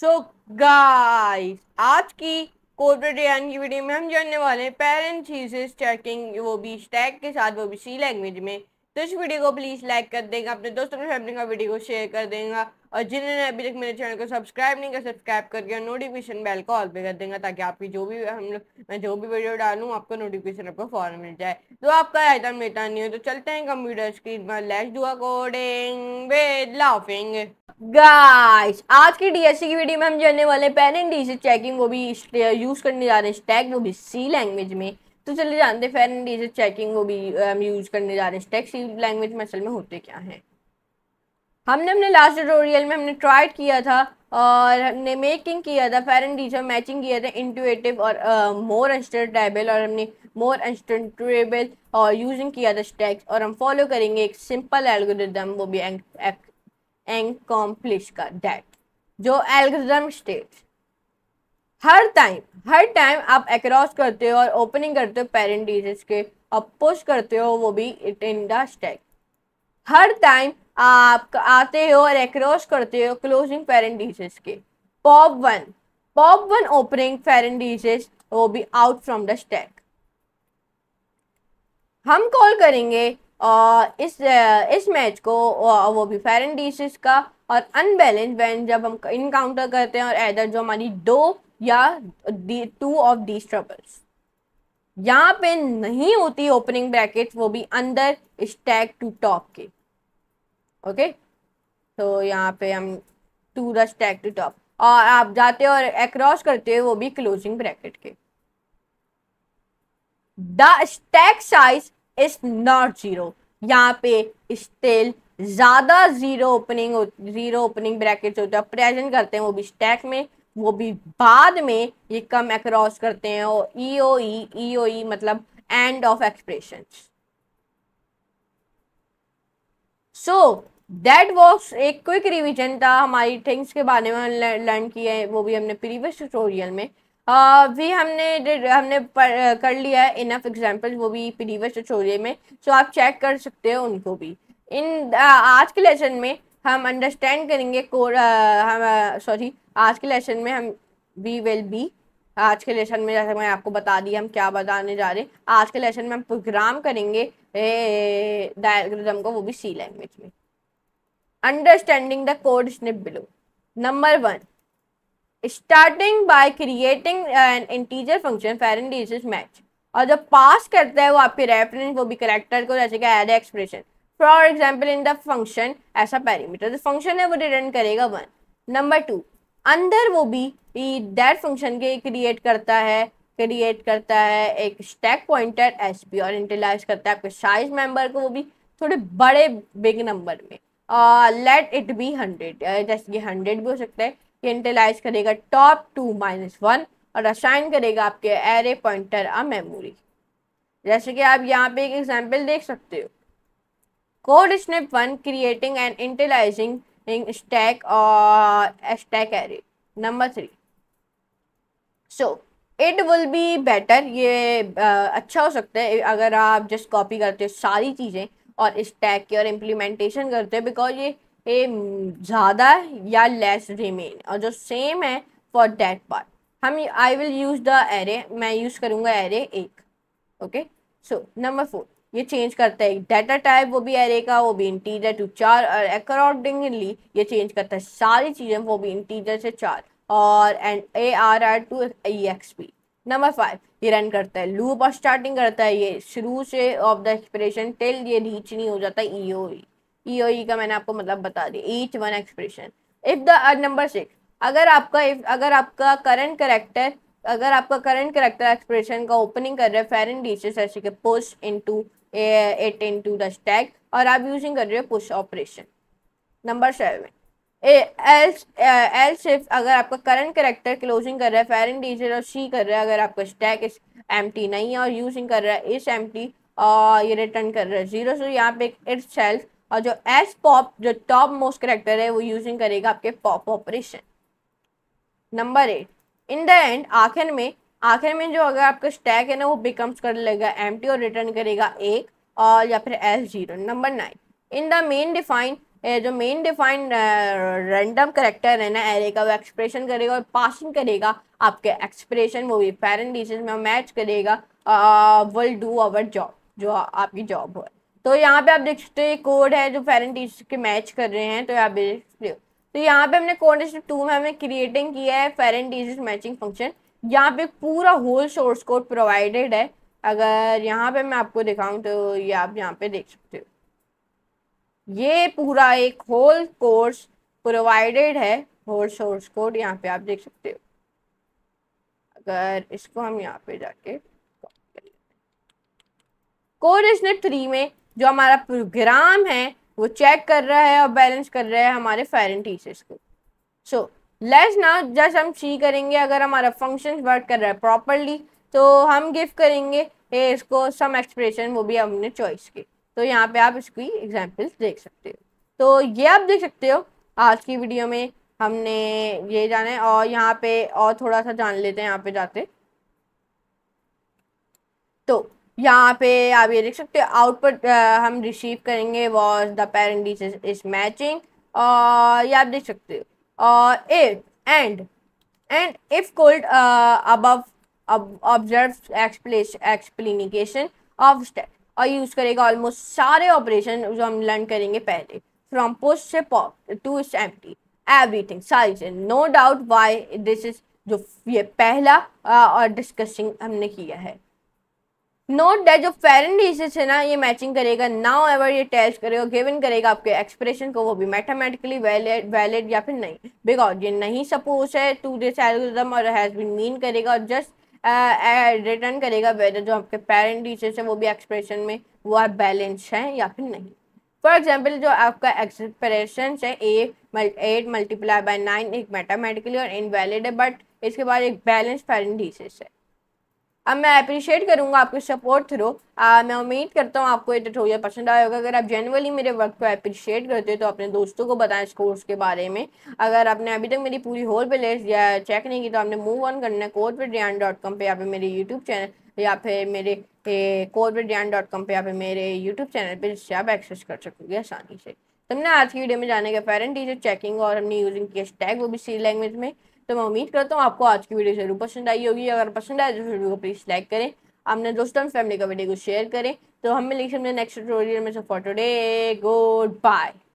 so guys आज की corporate N की वीडियो में हम जानने वाले हैं पेरेंट चीजेस चेकिंग वो भी स्टैग के साथ वो भी सी लैंग्वेज में तो इस वीडियो को प्लीज़ लाइक कर देगा अपने दोस्तों और फैमिली का वीडियो को शेयर कर देगा और जिन्होंने अभी तक मेरे चैनल को सब्सक्राइब नहीं कर सब्सक्राइब करके और नोटिफिकेशन बेल को ऑल पे कर देगा ताकि आपकी जो भी हम लोग मैं जो भी वीडियो डालूँ आपको नोटिफिकेशन आपको फॉर मिल जाए तो आपका आइटम मेटा नहीं हो तो चलते हैं कंप्यूटर स्क्रीन पर lash do according with laughing guys आज की डीएससी की वीडियो में हम जानने वाले पेन एंड डीसी चेकिंग वो भी यूज़ करने जा रहे हैं स्टैग वो भी सी लैंग्वेज में तो चलिए जानते हैं पेन एंड डीसी चेकिंग वो भी हम यूज़ करने जा रहे हैं स्टैग सी लैंग्वेज में असल में होते क्या हैं हमने अपने लास्ट ट्यूटोरियल में हमने ट्राइड किया था और हमने मेकिंग किया था फेर एंड डीसी मैचिंग किया था इंटुएटिव और मोर अंस्टेबल और हमने मोर अंस्टेबल और यूजिंग किया था स्टैक्स और हम फॉलो करेंगे एक सिंपल एल्गोरिदम वो भी एंकॉम्प्लिश का डेट जो एल्गोरिथम स्टेट हर टाइम हर टाइम आप एक्रॉस करते हो और ओपनिंग करते हो पेरेंट डीजेस के और पुश करते हो वो भी इट इन द स्टैक हर टाइम आप आते हो और एक्रॉस करते हो क्लोजिंग पेरेंट डीजेस के pop one pop one opening parentheses वो भी आउट फ्रॉम द स्टैक हम कॉल करेंगे इस इस मैच को वो भी फेरन डिशेज का और अनबैलेंस बैन जब हम इनकाउंटर करते हैं और एदर जो हमारी दो या टू ऑफ दीज ट्रबल्स यहाँ पे नहीं होती ओपनिंग ब्रैकेट वो भी अंदर स्टैक टू टॉप के ओके तो यहाँ पे हम to the stack to top और आप जाते हो और एक्रॉस करते हो वो भी क्लोजिंग ब्रैकेट के the stack size is not zero यहाँ पे स्टिल ज़्यादा zero opening zero opening bracket होता है प्रेजेंट करते हैं वो भी स्टैक में वो भी बाद में ये कम अक्रॉस करते हैं और ई ओ ई ओ ई मतलब end of expression so that was एक क्विक रिविजन था हमारी थिंग्स के बारे में लर्न किए वो भी हमने प्रीवियस ट्यूटोरियल में Uh, भी हमने हमने पर, कर लिया है इनफ एग्जाम्पल वो भी प्रीवियस ट्यूटोरियल में सो आप चेक कर सकते हो उनको भी इन आज के लेसन में हम अंडरस्टैंड करेंगे कोर सॉरी आज के लेसन में हम वी विल बी आज के लेसन में जैसे मैं आपको बता दी हम क्या बताने जा रहे हैं आज के लेसन में हम प्रोग्राम करेंगे डायग्राम को वो भी सी लैंग्वेज में understanding the code snip below number one starting by creating an integer function parentheses match और जब पास करता है वो आपके रेफरेंस वो भी करेक्टर को जैसे कि add expression for example in the function ऐसा पैरामीटर जो फंक्शन है वो रिटर्न करेगा वन नंबर टू अंदर वो भी डेट फंक्शन के क्रिएट करता है क्रिएट करता है एक स्टैक पॉइंटर एस पी और इंटरलाइज करता है आपके साइज मेंबर को वो भी थोड़े बड़े बिग नंबर में लेट इट बी हंड्रेड जैसे कि हंड्रेड भी हो सकता है इंटेलाइज करेगा टॉप टू माइनस वन और असाइन करेगा आपके एरे पॉइंटर अ मेमोरी जैसे कि आप यहाँ पे एक एग्जाम्पल देख सकते हो code snip one creating and initialising stack और stack array number three so it will be better ये uh, अच्छा हो सकता है अगर आप जस्ट कॉपी करते हो सारी चीज़ें और स्टैक की और इम्प्लीमेंटेशन करते हो बिकॉज ये ज़्यादा या लेस रिमेन और जो सेम है फॉर डेट पार्ट हम I will use the array मैं यूज़ करूंगा एरे एक ओके सो नंबर फोर ये चेंज करता है डाटा टाइप वो भी एरे का वो भी इंटीजर टू चार और अकॉर्डिंगली ये चेंज करता है सारी चीज़ें वो भी इंटीजर से चार और and A R R to E X P number five ये रन करता है लूप और स्टार्टिंग करता है ये शुरू से ऑफ द एक्सप्रेशन टिल ये रीच नहीं हो जाता ई ओ ई ई और ई का मैंने आपको मतलब बता दिया each one expression if the number six अगर आपका इफ अगर आपका करंट करेक्टर अगर आपका करंट करेक्टर एक्सप्रेशन का ओपनिंग कर रहे हैं फेरन डीचेस ऐसे के push to at into दैग और आप यूजिंग कर रहे हो push operation number seven else else if अगर आपका करंट करेक्टर क्लोजिंग कर रहा है फेर एंड डीचेस और सी कर रहा है अगर आपका स्टैक इस एम नहीं है और यूजिंग कर रहा है इस एम और ये रिटर्न कर रहा है जीरो सो यहाँ पे इट्स सेल्फ और जो एस पॉप जो टॉप मोस्ट करेक्टर है वो यूजिंग करेगा आपके pop operation number eight in the end आखिर में आखिर में जो अगर आपका स्टैक है ना वो बिकम्स कर लेगा एम और रिटर्न करेगा एक और या फिर S zero number nine in the main define जो मेन डिफाइन रैंडम करेक्टर है ना एरे का वो एक्सप्रेशन करेगा और पासिंग करेगा आपके एक्सप्रेशन वो भी पेरेंट डिशेज में मैच करेगा विल डू आवर जॉब जो आपकी जॉब हो तो यहाँ पे आप देख सकते हो कोड है जो फेरेंटीज के मैच कर रहे हैं तो आप देख सकते हो तो यहाँ पे हमने कोड टू में हमने क्रिएटिंग किया है फेरेंटीज मैचिंग फंक्शन यहाँ पे पूरा होल सोर्स कोड प्रोवाइडेड है अगर यहाँ पे मैं आपको दिखाऊं तो ये आप यहाँ पे देख सकते हो ये पूरा एक होल कोर्स प्रोवाइडेड है होल सोर्स कोड यहाँ पे आप देख सकते हो अगर इसको हम यहाँ पे जाके कोर्स ने थ्री में जो हमारा प्रोग्राम है वो चेक कर रहा है और बैलेंस कर रहा है हमारे फेरन टीचर्स को सो लेस नाउ जस्ट हम सी करेंगे अगर हमारा फंक्शन वर्क कर रहा है प्रॉपरली तो हम गिफ्ट करेंगे ए इसको सम एक्सप्रेशन वो भी हमने चॉइस की तो यहाँ पे आप इसकी एग्जाम्पल्स देख सकते हो तो ये आप देख सकते हो आज की वीडियो में हमने ये जाना है और यहाँ पे और थोड़ा सा जान लेते हैं यहाँ पे जाते तो यहाँ पे आप ये देख सकते हो आउटपुट हम रिसीव करेंगे was the parent is is matching और ये आप देख सकते हो और if and and if called above observe explanation of step और यूज़ करेगा ऑलमोस्ट सारे ऑपरेशन जो हम लर्न करेंगे पहले फ्रॉम पोस्ट से pop to its every everything सारी चीज़ no doubt why this is जो ये पहला और डिस्कसिंग हमने किया है नोट डेट जो फेरन डीसेस है ना ये मैचिंग करेगा नाउ एवर ये टेस्ट करेगा गिवन करेगा आपके एक्सप्रेशन को वो भी मैथमेटिकली वैलिड वैलिड या फिर नहीं बिकॉज ये नहीं सपोज है टू दिस एल्गोरिथम और हैज बीन मीन करेगा और जस्ट रिटर्न uh, uh करेगा वेदर जो आपके पेरेंट टीचर्स है वो भी एक्सप्रेशन में वो आप बैलेंस है या फिर नहीं फॉर एग्जाम्पल जो आपका एक्सप्रेशन है a eight multiply by nine एक मैथामेटिकली और इनवेलिड है बट इसके बाद एक बैलेंस पेरेंट डीसेस है अब मैं अप्रिशिएट करूँगा आपके सपोर्ट थ्रू मैं उम्मीद करता हूँ आपको ये ट्यूटोरियल पसंद आया होगा अगर आप जनरली मेरे वर्क को अप्रिशिएट करते हो तो अपने दोस्तों को बताएं इस कोर्स के बारे में अगर आपने अभी तक मेरी पूरी होल लेस या चेक नहीं की तो आपने मूव ऑन करना है कोर्ट पर रियान डॉट कॉम पर या फिर मेरे यूट्यूब चैनल या फिर मेरे कोर्ट रियान डॉट कॉम पर या फिर मेरे यूट्यूब चैनल पर जिससे आप एक्सेस कर सकोगे आसानी से तुमने तो आज की वीडियो में जाने का पेरेंट टीचर चेकिंग और हमने यूजिंग किया टैग वो भी सी लैंग्वेज में तो मैं उम्मीद करता हूँ आपको आज की वीडियो जरूर पसंद आई होगी अगर पसंद आए तो वीडियो को प्लीज़ लाइक करें अपने दोस्तों फैमिली का वीडियो को शेयर करें तो हम मिलेंगे नेक्स्ट ट्यूटोरियल में support for today good bye